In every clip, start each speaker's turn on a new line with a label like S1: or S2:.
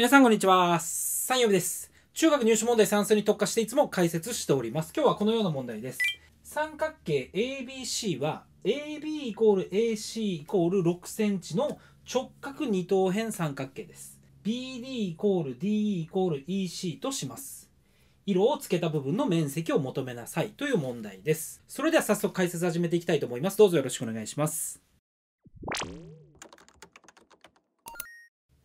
S1: 皆さんこんにちは。三曜日です。中学入試問題算数に特化していつも解説しております。今日はこのような問題です。三角形 ABC は AB イコール AC イコール6センチの直角二等辺三角形です。BD イコール DE イコール EC とします。色をつけた部分の面積を求めなさいという問題です。それでは早速解説始めていきたいと思います。どうぞよろしくお願いします。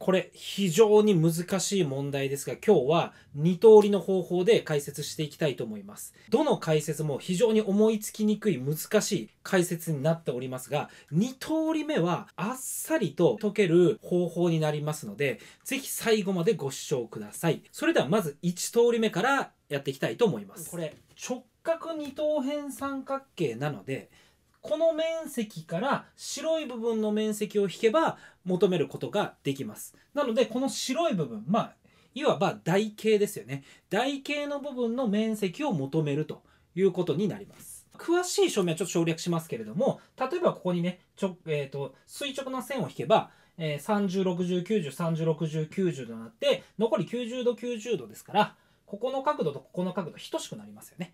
S1: これ非常に難しい問題ですが今日は2通りの方法で解説していきたいと思います。どの解説も非常に思いつきにくい難しい解説になっておりますが2通り目はあっさりと解ける方法になりますので是非最後までご視聴ください。それではまず1通り目からやっていきたいと思います。これ直角二等辺三角形なのでこの面積から白い部分の面積を引けば求めることができます。なのでこの白い部分、まあ、いわば台形ですよね。台形の部分の面積を求めるということになります。詳しい証明はちょっと省略しますけれども、例えばここにね、ちょえーと、垂直な線を引けば、えー、306090306090となって残り90度90度ですからここの角度とここの角度等しくなりますよね。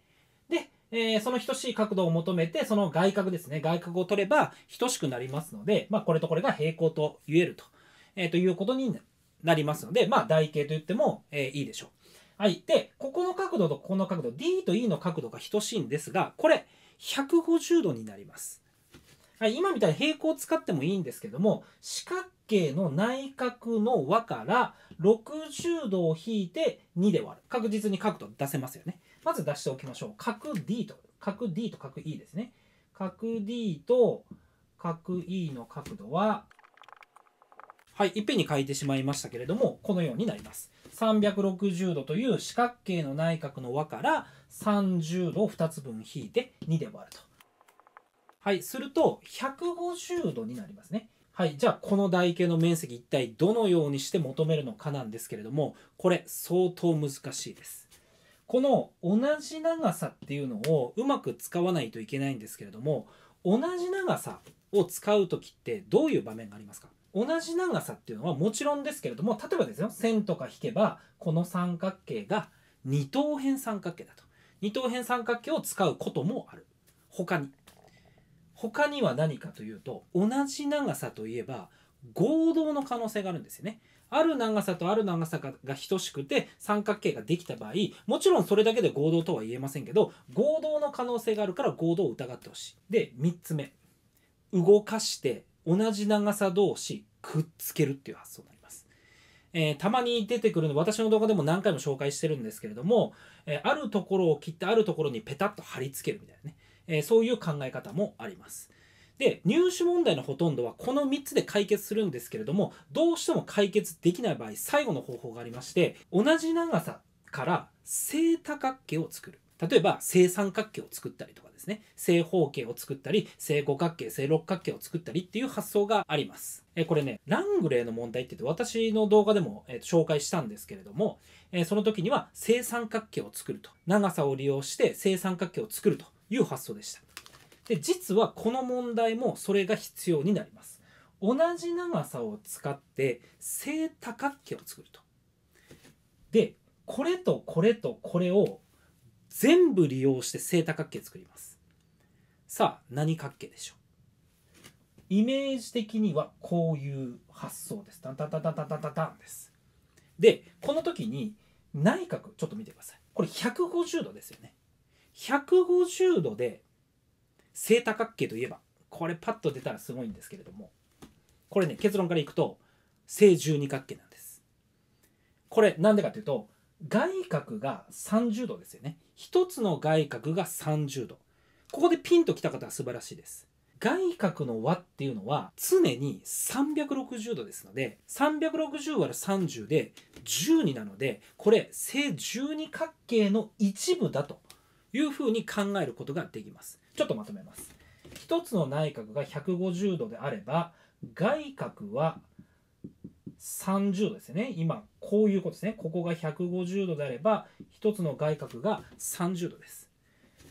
S1: でえー、その等しい角度を求めて、その外角ですね、外角を取れば等しくなりますので、まあ、これとこれが平行と言えると、えー、ということになりますので、まあ、台形と言っても、えー、いいでしょう。はい。で、ここの角度とここの角度、D と E の角度が等しいんですが、これ、150度になります。はい、今みたいに平行を使ってもいいんですけども、四角形の内角の和から60度を引いて2で割る。確実に角度出せますよね。まず出しておきましょう。角 D と、角 D と角 E ですね。角 D と角 E の角度は、はい、いっぺんに書いてしまいましたけれども、このようになります。360度という四角形の内角の和から30度を2つ分引いて2で割ると。はい、すると150度になりますね。はい、じゃあこの台形の面積一体どのようにして求めるのかなんですけれども、これ相当難しいです。この同じ長さっていうのをうまく使わないといけないんですけれども同じ長さを使う時ってどういう場面がありますか同じ長さっていうのはもちろんですけれども例えばですよ線とか引けばこの三角形が二等辺三角形だと二等辺三角形を使うこともある他に他には何かというと同じ長さといえば合同の可能性があるんですよねある長さとある長さが等しくて三角形ができた場合もちろんそれだけで合同とは言えませんけど合同の可能性があるから合同を疑ってほしい。で3つ目動かして同じ長さ同士くっつけるっていう発想になります。えー、たまに出てくるの私の動画でも何回も紹介してるんですけれども、えー、あるところを切ってあるところにペタッと貼り付けるみたいなね、えー、そういう考え方もあります。で入試問題のほとんどはこの3つで解決するんですけれどもどうしても解決できない場合最後の方法がありまして同じ長さから正多角形を作る例えば正三角形を作ったりとかですね正方形を作ったり正五角形正六角形を作ったりっていう発想がありますえこれねラングレーの問題って言って私の動画でも、えー、紹介したんですけれども、えその時には正三角形を作ると長さを利用して正三角形を作るという発想でしたで実はこの問題もそれが必要になります同じ長さを使って正多角形を作るとでこれとこれとこれを全部利用して正多角形作りますさあ何角形でしょうイメージ的にはこういう発想ですタンタンタンタンタンタンタンタンですでこの時に内角ちょっと見てくださいこれ150度ですよね150度で正多角形といえばこれパッと出たらすごいんですけれどもこれね結論からいくと正十二角形なんですこれなんでかというと外角が30度ですよね一つの外角が30度ここでピンときた方は素晴らしいです外角の和っていうのは常に360度ですので 360÷30 で12なのでこれ正十二角形の一部だというふうに考えることができますちょっとまとめます。1つの内角が150度であれば外角は30度ですね今こういうことですねここが150度であれば1つの外角が30度です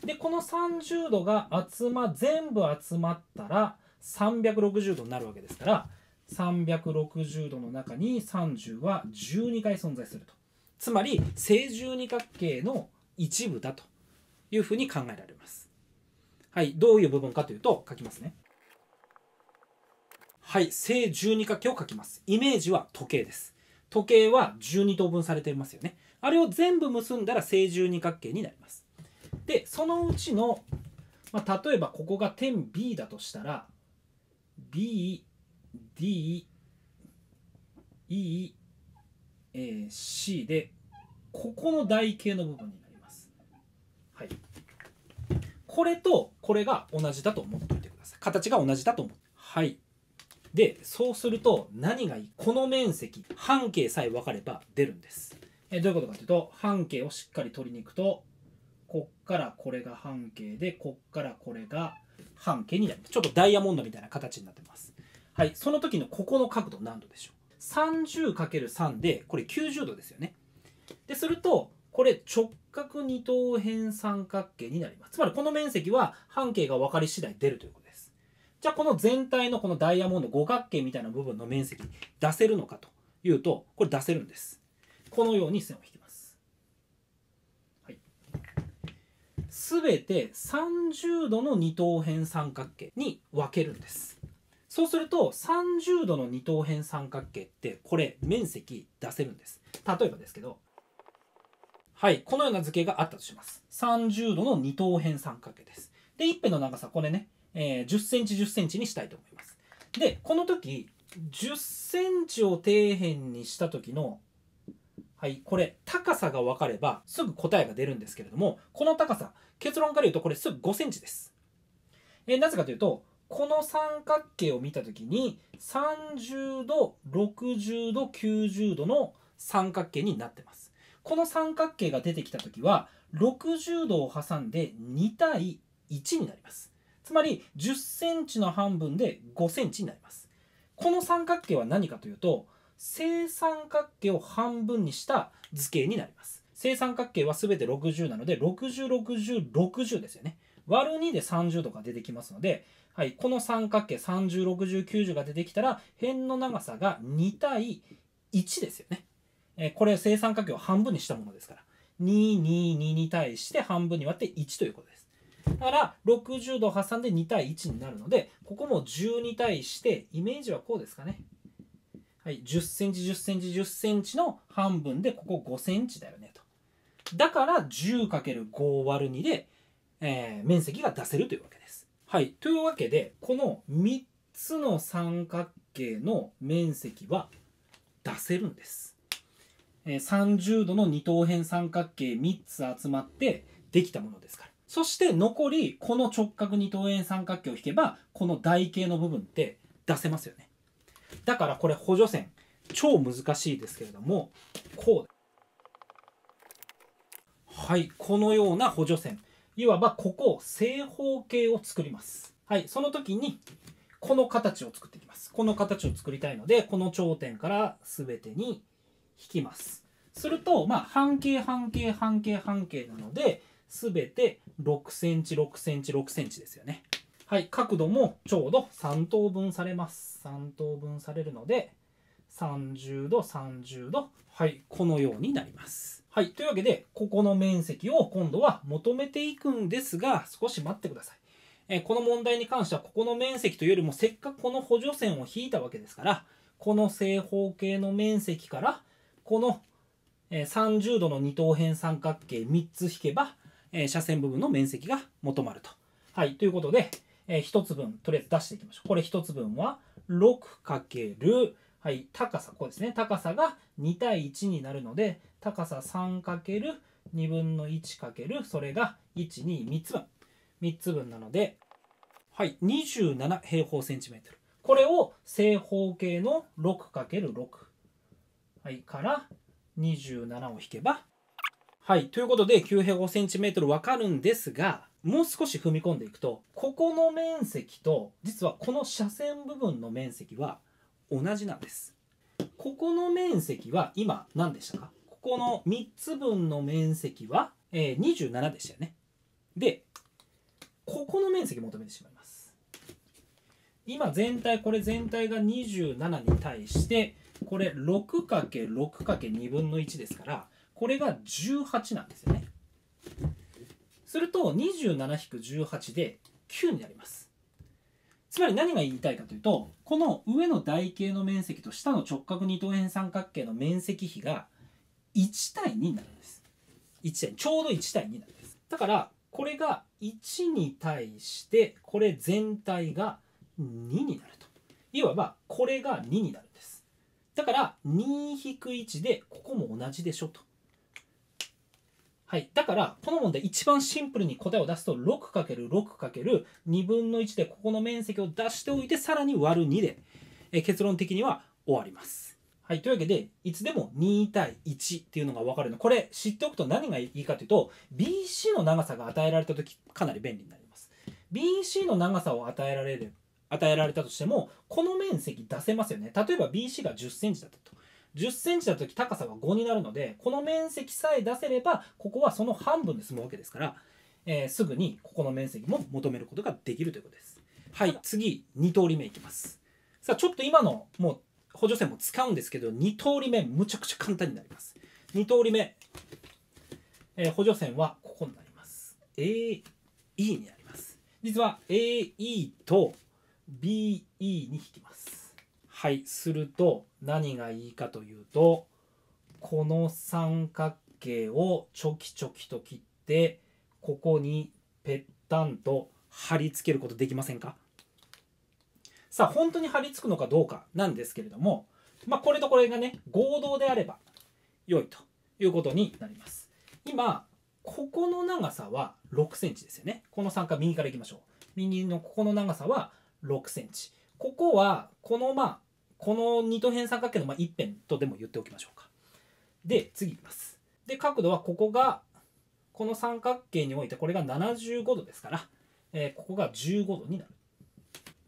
S1: でこの30度が集ま全部集まったら360度になるわけですから360度の中に30は12回存在するとつまり正十二角形の一部だというふうに考えられますはい、どういう部分かというと、書きますね。はい、正十二角形を書きます。イメージは時計です。時計は12等分されていますよね。あれを全部結んだら正十二角形になります。で、そのうちの、まあ、例えばここが点 B だとしたら、B、D、E、えー、C で、ここの台形の部分になります。はい。これとこれが同じだと思っておいてください形が同じだと思ってはいでそうすると何がいいこの面積半径さえ分かれば出るんですえどういうことかというと半径をしっかり取りに行くとこっからこれが半径でこっからこれが半径になりますちょっとダイヤモンドみたいな形になってますはいその時のここの角度何度でしょう 30×3 でこれ90度ですよねでするとこれ直角二等辺三角形になります。つまりこの面積は半径が分かり次第出るということです。じゃあこの全体のこのダイヤモンド五角形みたいな部分の面積出せるのかというと、これ出せるんです。このように線を引きます。す、は、べ、い、て30度の二等辺三角形に分けるんです。そうすると30度の二等辺三角形ってこれ面積出せるんです。例えばですけどはい、このような図形があったとします。30度の二等辺三角形です。で、一辺の長さ、これね、えー、10センチ10センチにしたいと思います。で、この時、10センチを底辺にした時の、はい、これ、高さが分かればすぐ答えが出るんですけれども、この高さ、結論から言うとこれすぐ5センチです。えー、なぜかというと、この三角形を見た時に30度60度90度の三角形になってます。この三角形が出てきた時は60度を挟んで2対1になりますつまり10センチの半分で5センチになりますこの三角形は何かというと正三角形を半分にした図形になります正三角形は全て60なので606060 60ですよね割る2で30度が出てきますので、はい、この三角形306090が出てきたら辺の長さが2対1ですよねえー、これ正三角形を半分にしたものですから、222に対して半分に割って1ということです。だから60度挟んで2対1になるので、ここも10に対して、イメージはこうですかね。はい、10センチ、10センチ、10センチの半分で、ここ5センチだよねと。だから 10×5 割2で、えー、面積が出せるというわけです。はい、というわけで、この3つの三角形の面積は出せるんです。30度の二等辺三角形3つ集まってできたものですから。そして残りこの直角二等辺三角形を引けばこの台形の部分って出せますよね。だからこれ補助線超難しいですけれどもこうはいこのような補助線いわばここを正方形を作ります。はい、その時にこの形を作っていきます。この形を作りたいので、この頂点から全てに引きます。すると、まあ、半径半径半径半径なので、すべて6センチ、6センチ、6センチですよね。はい、角度もちょうど3等分されます。3等分されるので、30度、30度、はい、このようになります。はい、というわけで、ここの面積を今度は求めていくんですが、少し待ってください。えこの問題に関しては、ここの面積というよりも、せっかくこの補助線を引いたわけですから、この正方形の面積から、この30度の二等辺三角形3つ引けば、え斜線部分の面積が求まると。はい、ということで、え1つ分とりあえず出していきましょう。これ1つ分は 6× はい、高さ、こうですね。高さが2対1になるので、高さ 3× 2分の 1× それが1、2、3つ分。3つ分なので、はい、27平方センチメートル。これを正方形の 6×6。はい、から27を引けばはい、ということで9平方センチメートルわかるんですが、もう少し踏み込んでいくと、ここの面積と、実はこの斜線部分の面積は同じなんです。ここの面積は今何でしたかここの3つ分の面積は、えー、27でしたよね。で、ここの面積求めてしまいます。今全体、これ全体が27に対して、これ 6×6×2 分の1ですからこれが18なんですよねすると27-18で9になりますつまり何が言いたいかというとこの上の台形の面積と下の直角二等辺三角形の面積比が1対2になるんです1対ちょうど1対2なんですだからこれが1に対してこれ全体が2になるといわばこれが2になるんですだから2-1でここも同じでしょと。はい、だからこの問題一番シンプルに答えを出すと 6×6×2 分の1でここの面積を出しておいてさらに割る2で、え結論的には終わります。はい、というわけでいつでも2対1っていうのが分かるのこれ知っておくと何がいいかというと BC の長さが与えられた時かなり便利になります。BC の長さを与えられる与えられたとしてもこの面積出せますよね例えば BC が1 0センチだったと1 0センチだとき高さは5になるのでこの面積さえ出せればここはその半分で済むわけですから、えー、すぐにここの面積も求めることができるということですはい次2通り目いきますさあちょっと今のもう補助線も使うんですけど2通り目むちゃくちゃ簡単になります2通り目、えー、補助線はここになります AE になります実は AE と BE に引きますはいすると何がいいかというとこの三角形をちょきちょきと切ってここにぺったんと貼り付けることできませんかさあ本当に貼り付くのかどうかなんですけれどもまあ、これとこれがね合同であれば良いということになります今ここの長さは6センチですよねこの三角右からいきましょう右のここの長さは6センチここはこのまあこの二等辺三角形のまあ一辺とでも言っておきましょうかで次いきますで角度はここがこの三角形においてこれが75度ですから、えー、ここが15度になる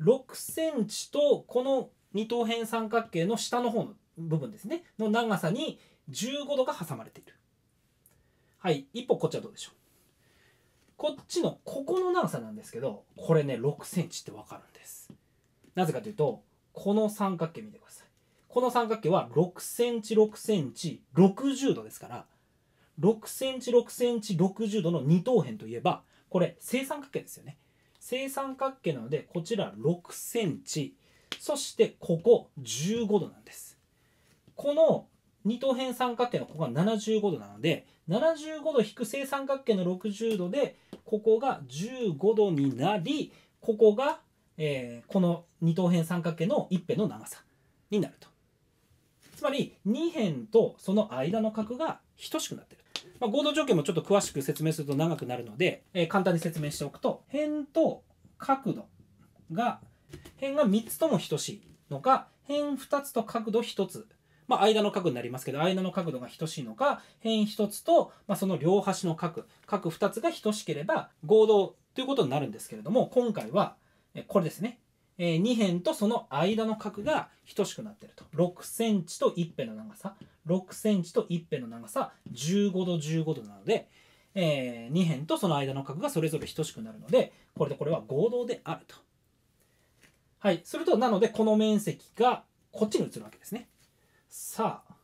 S1: 6センチとこの二等辺三角形の下の方の部分ですねの長さに15度が挟まれているはい一歩こっちはどうでしょうこっちのここの長さなんですけどこれね6センチって分かるんですなぜかというとこの三角形見てくださいこの三角形は6センチ6センチ60度ですから6センチ6センチ60度の二等辺といえばこれ正三角形ですよね正三角形なのでこちら6センチそしてここ15度なんですこの二等辺三角形のここが75度なので75度引く正三角形の60度でここが15度になりここが、えー、この二等辺三角形の一辺の長さになるとつまり2辺とその間の角が等しくなってる、まあ、合同条件もちょっと詳しく説明すると長くなるので、えー、簡単に説明しておくと辺と角度が辺が3つとも等しいのか辺2つと角度1つまあ、間の角になりますけど間の角度が等しいのか辺1つと、まあ、その両端の角角2つが等しければ合同ということになるんですけれども今回はこれですね、えー、2辺とその間の角が等しくなっていると6センチと1辺の長さ6センチと1辺の長さ15度15度なので、えー、2辺とその間の角がそれぞれ等しくなるのでこれでこれは合同であると。はい、するとなのでこの面積がこっちに移るわけですね。さあ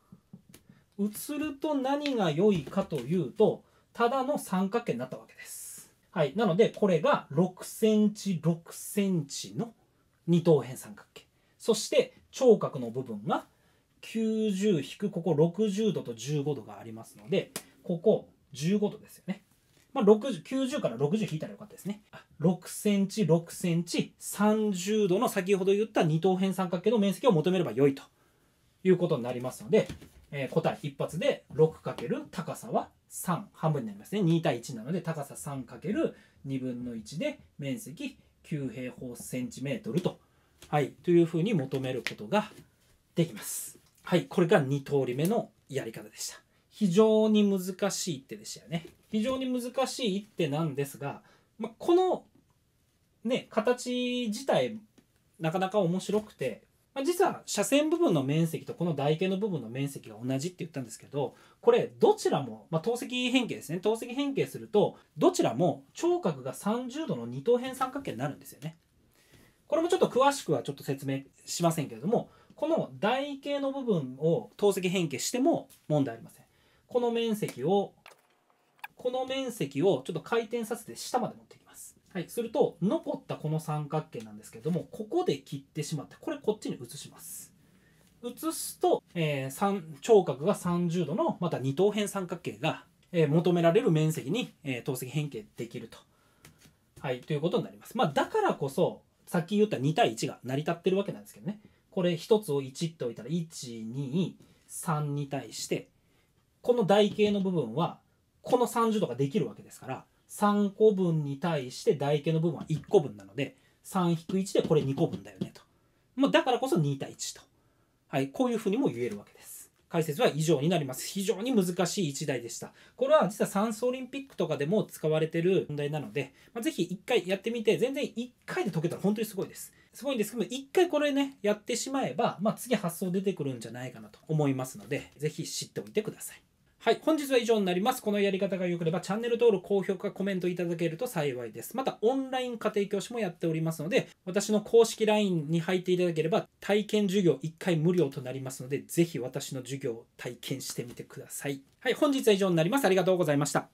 S1: 映ると何が良いかというとただの三角形になったわけです。はい、なのでこれが 6cm6cm 6の二等辺三角形そして聴角の部分が90引くここ60度と15度がありますのでここ15度ですよね。まあ、90から60引いたらよかったですね。6センチ、6センチ、30度の先ほど言った二等辺三角形の面積を求めれば良いということになりますので、えー、答え一発で 6× 高さは3半分になりますね2対1なので高さ 3×2 分の1で面積9平方センチメートルと,、はい、というふうに求めることができます。はい、これが2通り目のやり方でした。非常に難しい一手でしたよね。非常に難しい一手なんですが、まあ、この、ね、形自体なかなか面白くてまあ、実は斜線部分の面積とこの台形の部分の面積が同じって言ったんですけどこれどちらも、まあ、透析変形ですね透析変形するとどちらも聴覚が30度の二等辺三角形になるんですよね。これもちょっと詳しくはちょっと説明しませんけれどもこの台形の部分を透析変形しても問題ありません。この面積をこの面積をちょっと回転させて下まで持ってはい、すると残ったこの三角形なんですけどもここで切ってしまってこれこっちに移します移すと、えー、頂角が30度のまた二等辺三角形が、えー、求められる面積に、えー、等積変形できると,、はい、ということになります、まあ、だからこそさっき言った2対1が成り立ってるわけなんですけどねこれ1つを1っておいたら123に対してこの台形の部分はこの30度ができるわけですから3個分に対して台形の部分は1個分なので3-1でこれ2個分だよねと、まあ、だからこそ2対1と、はい、こういうふうにも言えるわけです解説は以上になります非常に難しい1台でしたこれは実は酸素オリンピックとかでも使われてる問題なので、まあ、ぜひ1回やってみて全然1回で解けたら本当にすごいですすごいんですけど1回これねやってしまえば、まあ、次発想出てくるんじゃないかなと思いますのでぜひ知っておいてくださいはい、本日は以上になります。このやり方が良ければチャンネル登録、高評価、コメントいただけると幸いです。また、オンライン家庭教師もやっておりますので、私の公式 LINE に入っていただければ、体験授業1回無料となりますので、ぜひ私の授業を体験してみてください。はい、本日は以上になります。ありがとうございました。